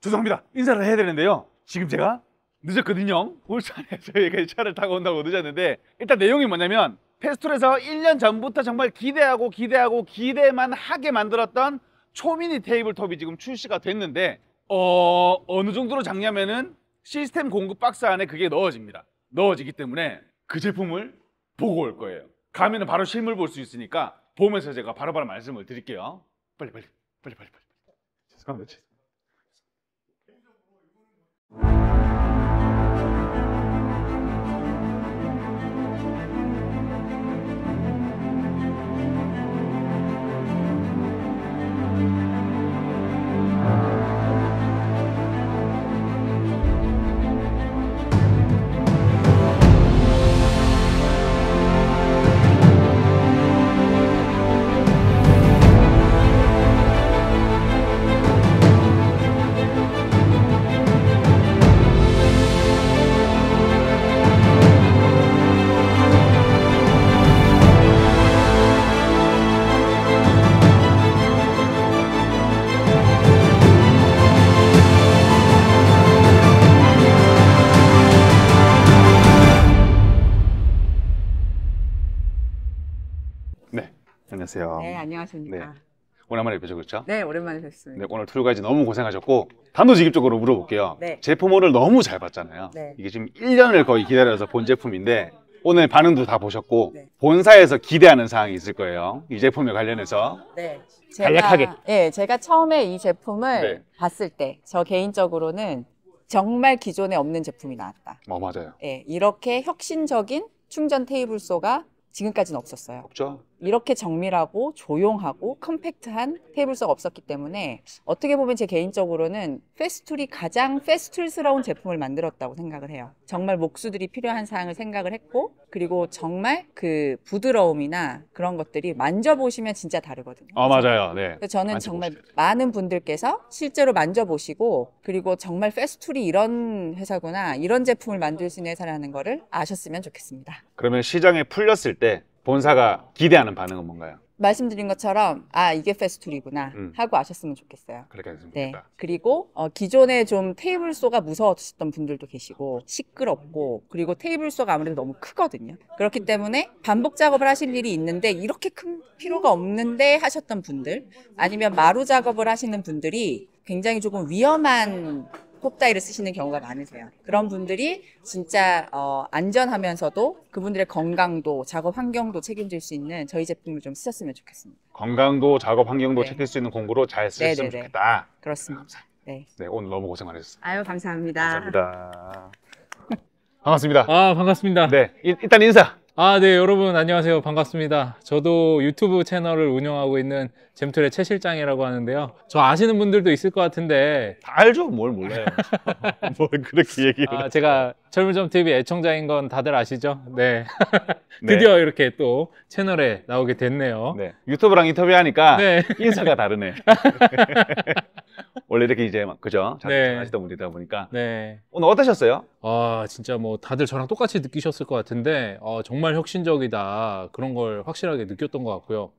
죄송합니다. 인사를 해야 되는데요. 지금 제가 늦었거든요. 울산에서 여기까지 차를 타고 온다고 늦었는데 일단 내용이 뭐냐면 페스톨에서 1년 전부터 정말 기대하고 기대하고 기대만 하게 만들었던 초미니 테이블톱이 지금 출시가 됐는데 어, 어느 정도로 작냐면은 시스템 공급 박스 안에 그게 넣어집니다. 넣어지기 때문에 그 제품을 보고 올 거예요. 가면은 바로 실물 볼 수 있으니까 보면서 제가 바로바로 바로 말씀을 드릴게요. 빨리 빨리 빨리 빨리 빨리. 죄송합니다. 안녕하세요. 네, 안녕하십니까. 네. 오랜만에 뵈죠, 그렇죠? 네, 오랜만에 뵙습니다. 네, 오늘 툴가이즈 너무 고생하셨고 단도직입적으로 물어볼게요. 네. 제품을 너무 잘 봤잖아요. 네. 이게 지금 1년을 거의 기다려서 본 제품인데 오늘 반응도 다 보셨고 네. 본사에서 기대하는 사항이 있을 거예요. 이 제품에 관련해서 네, 제가, 간략하게. 네, 제가 처음에 이 제품을 네. 봤을 때 저 개인적으로는 정말 기존에 없는 제품이 나왔다. 어, 맞아요. 네, 이렇게 혁신적인 충전 테이블 소가 지금까지는 없었어요. 없죠. 이렇게 정밀하고 조용하고 컴팩트한 테이블 석 없었기 때문에 어떻게 보면 제 개인적으로는 페스툴이 가장 페스툴스러운 제품을 만들었다고 생각을 해요. 정말 목수들이 필요한 사항을 생각을 했고 그리고 정말 그 부드러움이나 그런 것들이 만져보시면 진짜 다르거든요. 아 맞아요. 네. 그래서 저는 정말 많은 분들께서 실제로 만져보시고 그리고 정말 페스툴이 이런 회사구나 이런 제품을 만들 수 있는 회사라는 거를 아셨으면 좋겠습니다. 그러면 시장에 풀렸을 때 본사가 기대하는 반응은 뭔가요? 말씀드린 것처럼 아 이게 페스툴이구나 음. 하고 아셨으면 좋겠어요. 그렇게 했으면 네. 그리고 어, 기존에 좀 테이블 소가 무서웠던 분들도 계시고 시끄럽고 그리고 테이블 소가 아무래도 너무 크거든요. 그렇기 때문에 반복 작업을 하실 일이 있는데 이렇게 큰 필요가 없는데 하셨던 분들 아니면 마루 작업을 하시는 분들이 굉장히 조금 위험한 콥다이를 쓰시는 경우가 많으세요. 그런 분들이 진짜 어, 안전하면서도 그분들의 건강도 작업 환경도 책임질 수 있는 저희 제품을 좀 쓰셨으면 좋겠습니다. 건강도 작업 환경도 네. 책임질 수 있는 공구로 잘 쓰셨으면 네네네. 좋겠다. 그렇습니다. 네. 네, 오늘 너무 고생 많으셨어요. 아유 감사합니다. 감사합니다. 반갑습니다. 아 반갑습니다. 네, 일, 일단 인사. 아, 네, 여러분 안녕하세요. 반갑습니다. 저도 유튜브 채널을 운영하고 있는 잼툴의 최 실장이라고 하는데요. 저 아시는 분들도 있을 것 같은데 다 알죠? 뭘 몰라요. 뭘 그렇게 얘기를 아, 제가 젊은점 TV 애청자인 건 다들 아시죠? 네. 네. 드디어 이렇게 또 채널에 나오게 됐네요. 네. 유튜브랑 인터뷰하니까 네. 인사가 다르네. 원래 이렇게 이제 막 그죠? 잘, 네. 하시던 분이다 보니까 네. 오늘 어떠셨어요? 아 진짜 뭐 다들 저랑 똑같이 느끼셨을 것 같은데 아, 정말 혁신적이다 그런 걸 확실하게 느꼈던 것 같고요.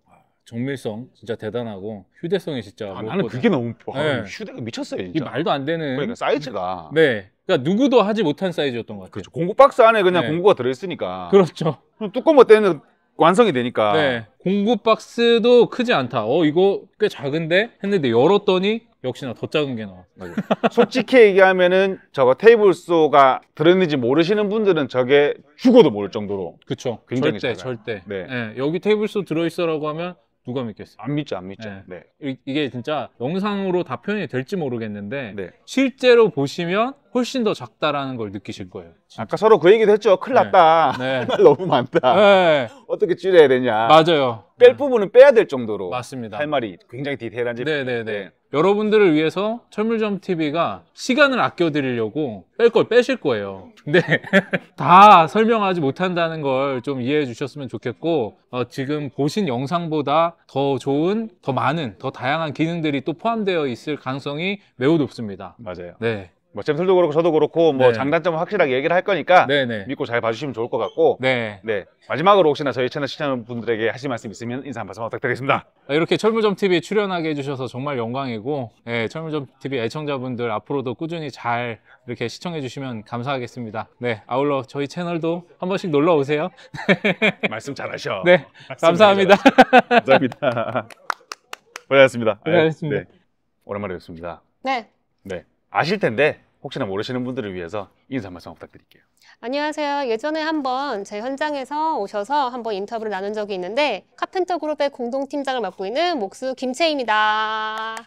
정밀성 진짜 대단하고 휴대성이 진짜 아, 나는 그게 너무 아, 네. 휴대가 미쳤어요 진짜. 이 말도 안 되는 그러니까 사이즈가 네 그러니까 누구도 하지 못한 사이즈였던 것 같아요. 그렇죠. 공구 박스 안에 그냥 네. 공구가 들어있으니까. 그렇죠. 뚜껑 못 뭐 떼는 완성이 되니까. 네. 공구 박스도 크지 않다. 어 이거 꽤 작은데 했는데 열었더니 역시나 더 작은 게 나와. 맞아요. 솔직히 얘기하면은 저거 테이블 소가 들었는지 모르시는 분들은 저게 죽어도 모를 정도로 그쵸. 굉장히 절대, 작아요. 절대. 네. 예, 여기 테이블소 들어있어라고 하면 누가 믿겠어? 안 믿죠, 안 믿죠. 네. 네. 이- 이게 진짜 영상으로 다 표현이 될지 모르겠는데 네. 실제로 보시면 훨씬 더 작다라는 걸 느끼실 거예요. 진짜. 아까 서로 그 얘기도 했죠. 큰일 네. 났다. 네. 말 너무 많다. 네, 어떻게 줄여야 되냐. 맞아요. 뺄 네. 부분은 빼야 될 정도로 맞습니다. 할 말이 굉장히 디테일한 집. 네, 네, 네. 네. 여러분들을 위해서 철물점 TV가 시간을 아껴드리려고 뺄 걸 빼실 거예요. 근데 다 설명하지 못한다는 걸 좀 이해해 주셨으면 좋겠고 어, 지금 보신 영상보다 더 좋은, 더 많은, 더 다양한 기능들이 또 포함되어 있을 가능성이 매우 높습니다. 맞아요. 네. 뭐 잼술도 그렇고 저도 그렇고 뭐 네. 장단점을 확실하게 얘기를 할 거니까 네네. 네. 믿고 잘 봐주시면 좋을 것 같고 네. 네. 마지막으로 혹시나 저희 채널 시청자분들에게 하실 말씀 있으면 인사 한 말씀 부탁드리겠습니다 아, 이렇게 철물점TV 출연하게 해주셔서 정말 영광이고 네, 철물점TV 애청자분들 앞으로도 꾸준히 잘 이렇게 시청해 주시면 감사하겠습니다 네 아울러 저희 채널도 한 번씩 놀러 오세요 말씀 잘하셔 네 감사합니다 감사합니다 고생하셨습니다 고생하셨습니다 네. 네. 오랜만에 뵙습니다 네 네. 아실 텐데 혹시나 모르시는 분들을 위해서 인사 말씀 부탁드릴게요. 안녕하세요. 예전에 한번 제 현장에서 오셔서 한번 인터뷰를 나눈 적이 있는데 카펜터 그룹의 공동팀장을 맡고 있는 목수 김채입니다.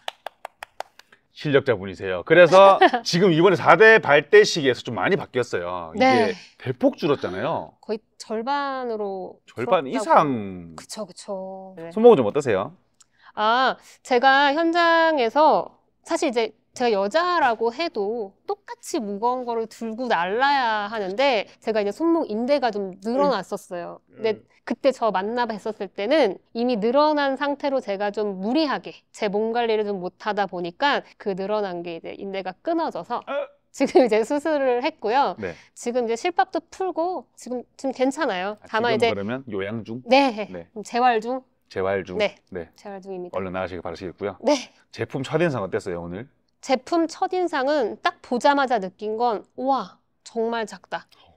실력자분이세요. 그래서 지금 이번에 4대 발대 시기에서 좀 많이 바뀌었어요. 이게 네. 대폭 줄었잖아요. 거의 절반으로 절반 이상. 그쵸 그쵸. 네. 손목은 좀 어떠세요? 아 제가 현장에서 사실 이제 제가 여자라고 해도 똑같이 무거운 거를 들고 날라야 하는데 제가 이제 손목 인대가 좀 늘어났었어요. 음. 근데 음. 그때 저 만나 뵀었을 때는 이미 늘어난 상태로 제가 좀 무리하게 제 몸 관리를 좀 못하다 보니까 그 늘어난 게 이제 인대가 끊어져서 어? 지금 이제 수술을 했고요. 네. 지금 이제 실밥도 풀고 지금 지금 괜찮아요. 아, 다만 지금 이제 그러면 요양 중? 네. 네. 음, 재활 중. 재활 중. 네. 네. 재활 중입니다. 얼른 나가시길 바라시겠고요. 네. 제품 촬영상 어땠어요 오늘? 제품 첫인상은 딱 보자마자 느낀 건 우와 정말 작다. 어,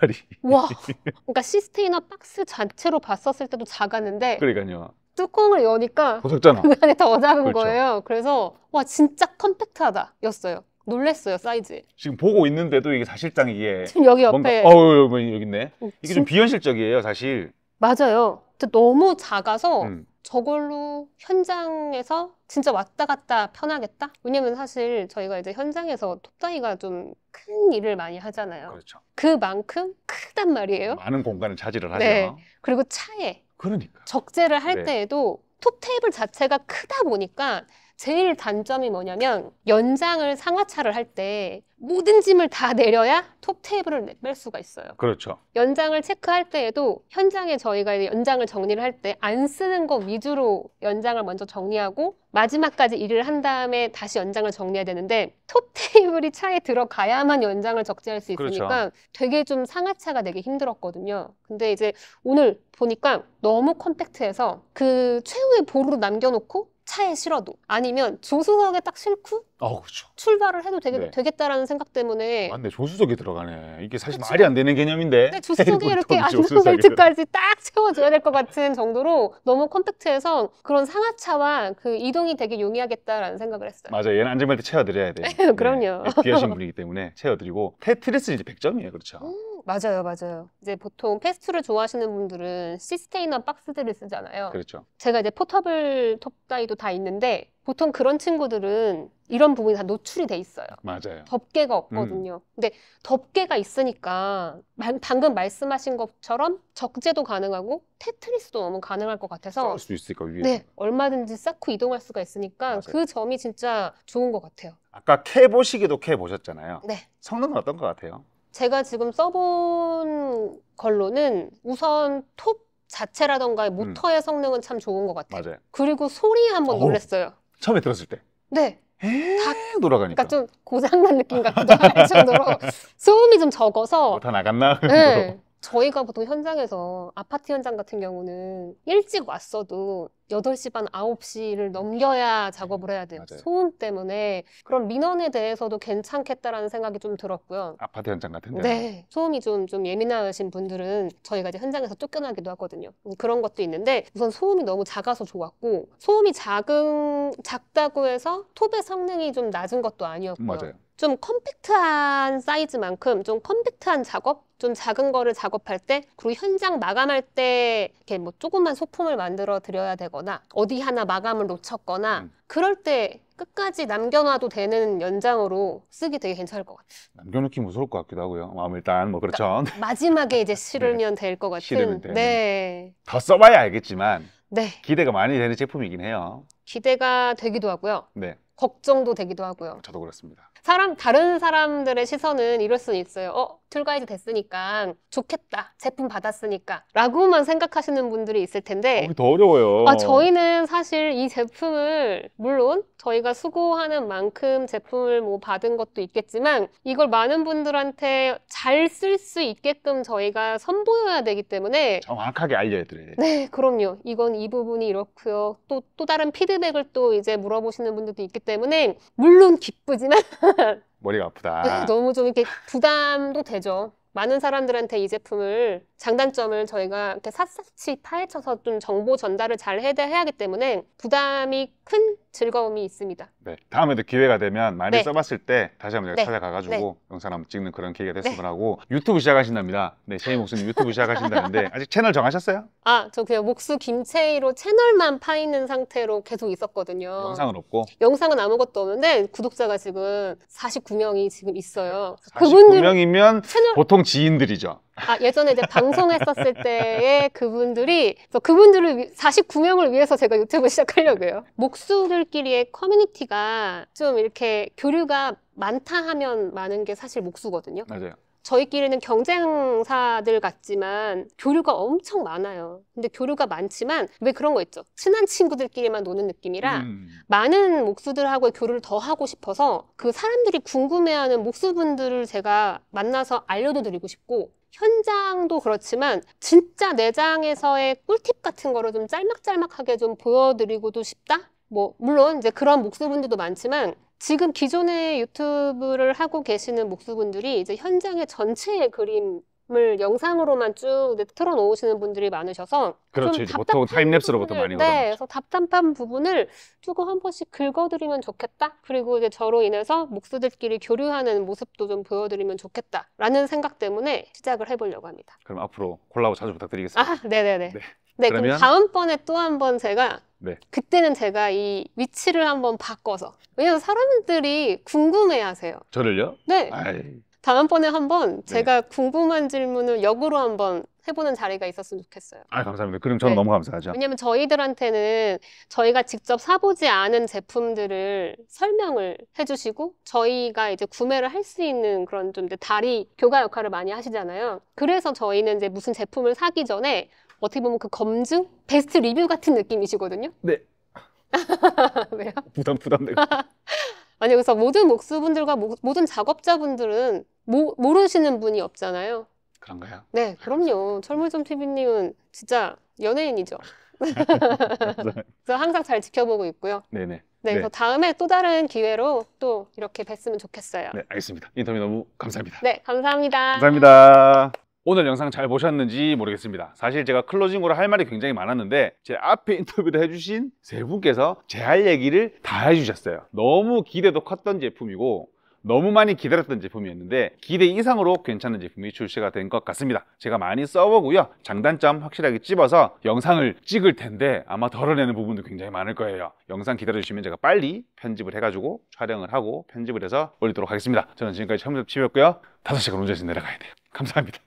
말이. 우 와, 그러니까 시스테이너 박스 자체로 봤었을 때도 작았는데. 그러니까요. 뚜껑을 여니까 더 작잖아. 그 안에 더 작은 그렇죠. 거예요. 그래서 와 진짜 컴팩트하다였어요. 놀랬어요 사이즈. 지금 보고 있는데도 이게 사실상 이게 지금 여기 옆에 뭔가, 어 여기 있네. 어, 이게 진... 좀 비현실적이에요 사실. 맞아요. 너무 작아서 음. 저걸로 현장에서 진짜 왔다 갔다 편하겠다? 왜냐면 사실 저희가 이제 현장에서 톱다이가 좀 큰 일을 많이 하잖아요. 그렇죠. 그만큼 크단 말이에요. 많은 공간을 차지를 네. 하죠. 네. 그리고 차에 그러니까 적재를 할 네. 때에도 톱 테이블 자체가 크다 보니까 제일 단점이 뭐냐면 연장을 상하차를 할 때 모든 짐을 다 내려야 톱 테이블을 뺄 수가 있어요. 그렇죠. 연장을 체크할 때에도 현장에 저희가 연장을 정리를 할 때 안 쓰는 거 위주로 연장을 먼저 정리하고 마지막까지 일을 한 다음에 다시 연장을 정리해야 되는데 톱 테이블이 차에 들어가야만 연장을 적재할 수 그렇죠. 있으니까 그렇죠. 되게 좀 상하차가 되게 힘들었거든요. 근데 이제 오늘 보니까 너무 컴팩트해서 그 최후의 보루로 남겨놓고 차에 실어도 아니면 조수석에 딱 싣고 어, 그렇죠. 출발을 해도 되게, 네. 되겠다라는 생각 때문에 맞네 아, 조수석에 들어가네 이게 사실 그쵸? 말이 안 되는 개념인데 근데 조수석에 이렇게 안전벨트까지 딱 채워줘야 될 것 같은 정도로 너무 컴팩트해서 그런 상하차와 그 이동이 되게 용이하겠다라는 생각을 했어요 맞아요 얘는 안전벨트 채워드려야 돼 그럼요 네, 귀하신 분이기 때문에 채워드리고 테트리스 이제 100점이에요 그렇죠 음. 맞아요, 맞아요. 이제 보통 패스트를 좋아하시는 분들은 시스테이너 박스들을 쓰잖아요. 그렇죠. 제가 이제 포터블 톱다이도 다 있는데 보통 그런 친구들은 이런 부분이 다 노출이 돼 있어요. 맞아요. 덮개가 음. 없거든요. 음. 근데 덮개가 있으니까 방금 말씀하신 것처럼 적재도 가능하고 테트리스도 너무 가능할 것 같아서 쌓을 수있으까 위에. 네, 얼마든지 쌓고 이동할 수가 있으니까 맞아요. 그 점이 진짜 좋은 것 같아요. 아까 캐 보시기도 캐 보셨잖아요. 네. 성능은 어떤 것 같아요? 제가 지금 써본 걸로는 우선 톱 자체라던가 음. 모터의 성능은 참 좋은 것 같아요. 맞아요. 그리고 소리 한번 어 놀랐어요. 처음에 들었을 때. 네. 다 돌아가니까. 그러니까 좀 고장난 느낌 같기도 할 정도로 소음이 좀 적어서 어, 다 나갔나? 네. 저희가 보통 현장에서 아파트 현장 같은 경우는 일찍 왔어도 8시 반, 9시를 넘겨야 작업을 해야 돼요. 맞아요. 소음 때문에. 그런 민원에 대해서도 괜찮겠다라는 생각이 좀 들었고요. 아파트 현장 같은데. 네. 소음이 좀, 좀 예민하신 분들은 저희가 이제 현장에서 쫓겨나기도 하거든요. 뭐 그런 것도 있는데 우선 소음이 너무 작아서 좋았고 소음이 작은, 작다고 해서 톱의 성능이 좀 낮은 것도 아니었고요. 맞아요. 좀 컴팩트한 사이즈만큼 좀 컴팩트한 작업? 좀 작은 거를 작업할 때 그리고 현장 마감할 때 이렇게 뭐 조그만 소품을 만들어 드려야 되거나 어디 하나 마감을 놓쳤거나 음. 그럴 때 끝까지 남겨놔도 되는 연장으로 쓰기 되게 괜찮을 것 같아요. 남겨놓기 무서울 것 같기도 하고요. 마음 아, 뭐 일단 뭐 그렇죠. 그러니까 마지막에 이제 실으면 네. 될것 같은. 실 네. 더 써봐야 알겠지만 네. 기대가 많이 되는 제품이긴 해요. 기대가 되기도 하고요. 네. 걱정도 되기도 하고요. 저도 그렇습니다. 사람 다른 사람들의 시선은 이럴 수 있어요. 어, 툴가이드 됐으니까 좋겠다. 제품 받았으니까. 라고만 생각하시는 분들이 있을 텐데. 어, 더 어려워요. 아, 저희는 사실 이 제품을 물론 저희가 수고하는 만큼 제품을 뭐 받은 것도 있겠지만 이걸 많은 분들한테 잘 쓸 수 있게끔 저희가 선보여야 되기 때문에 정확하게 알려 드려야 돼요. 네, 그럼요. 이건 이 부분이 이렇고요. 또 또 다른 피드백을 또 이제 물어보시는 분들도 있기 때문에 물론 기쁘지만 머리가 아프다. 음, 너무 좀 이렇게 부담도 되죠. 많은 사람들한테 이 제품을 장단점을 저희가 이렇게 샅샅이 파헤쳐서 좀 정보 전달을 잘 해야 하기 때문에 부담이 큰 즐거움이 있습니다. 네, 다음에도 기회가 되면 많이 네. 써봤을 때 다시 한번 네. 찾아가가지고 네. 영상 한번 찍는 그런 기회가 네. 됐으면 하고 유튜브 시작하신답니다. 네, 셰이 목수님 유튜브 시작하신다는데 아직 채널 정하셨어요? 아, 저 그냥 목수 김채희로 채널만 파있는 상태로 계속 있었거든요. 영상은 없고? 영상은 아무것도 없는데 구독자가 지금 49명이 지금 있어요. 49명이면 채널... 보통 지인들이죠. 아, 예전에 이제 방송했었을 때의 그분들이 그분들을 49명을 위해서 제가 유튜브 시작하려고요. 목수들끼리의 커뮤니티가 좀 이렇게 교류가 많다 하면 많은 게 사실 목수거든요. 맞아요. 저희끼리는 경쟁사들 같지만 교류가 엄청 많아요. 근데 교류가 많지만 왜 그런 거 있죠? 친한 친구들끼리만 노는 느낌이라 음. 많은 목수들하고의 교류를 더 하고 싶어서 그 사람들이 궁금해하는 목수분들을 제가 만나서 알려도 드리고 싶고 현장도 그렇지만 진짜 내장에서의 꿀팁 같은 거를 좀 짤막짤막하게 좀 보여드리고도 싶다? 뭐 물론 이제 그런 목수분들도 많지만 지금 기존의 유튜브를 하고 계시는 목수분들이 이제 현장의 전체의 그림 을 영상으로만 쭉 틀어놓으시는 분들이 많으셔서 그렇죠. 보통 타임랩스로 부터 많이 네, 그래서 답답한 부분을 조금 한 번씩 긁어드리면 좋겠다. 그리고 이제 저로 인해서 목수들끼리 교류하는 모습도 좀 보여드리면 좋겠다라는 생각 때문에 시작을 해보려고 합니다. 그럼 앞으로 콜라보 자주 부탁드리겠습니다. 아, 네네네. 네. 네, 그러면... 그럼 다음번에 또 한 번 제가 네. 그때는 제가 이 위치를 한번 바꿔서 왜냐면 사람들이 궁금해하세요. 저를요? 네. 아이... 다음번에 한번 네. 제가 궁금한 질문을 역으로 한번 해보는 자리가 있었으면 좋겠어요. 아 감사합니다. 그럼 저는 네. 너무 감사하죠. 왜냐하면 저희들한테는 저희가 직접 사보지 않은 제품들을 설명을 해주시고 저희가 이제 구매를 할 수 있는 그런 좀 다리 교가 역할을 많이 하시잖아요. 그래서 저희는 이제 무슨 제품을 사기 전에 어떻게 보면 그 검증, 베스트 리뷰 같은 느낌이시거든요. 네. 왜요? 부담 부담돼요. 아니 그래서 모든 목수분들과 모, 모든 작업자분들은 모, 모르시는 분이 없잖아요. 그런가요? 네, 그럼요. 철물점 TV님은 진짜 연예인이죠. 그래서 항상 잘 지켜보고 있고요. 네네. 네, 네, 그래서 다음에 또 다른 기회로 또 이렇게 뵀으면 좋겠어요. 네, 알겠습니다. 인터뷰 너무 감사합니다. 네, 감사합니다. 감사합니다. 오늘 영상 잘 보셨는지 모르겠습니다. 사실 제가 클로징으로 할 말이 굉장히 많았는데 제 앞에 인터뷰를 해주신 세 분께서 제 할 얘기를 다 해주셨어요. 너무 기대도 컸던 제품이고 너무 많이 기다렸던 제품이었는데 기대 이상으로 괜찮은 제품이 출시가 된 것 같습니다 제가 많이 써보고요 장단점 확실하게 찝어서 영상을 찍을 텐데 아마 덜어내는 부분도 굉장히 많을 거예요 영상 기다려주시면 제가 빨리 편집을 해가지고 촬영을 하고 편집을 해서 올리도록 하겠습니다 저는 지금까지 첨섭 치였고요 5시간 운전해서 내려가야 돼요 감사합니다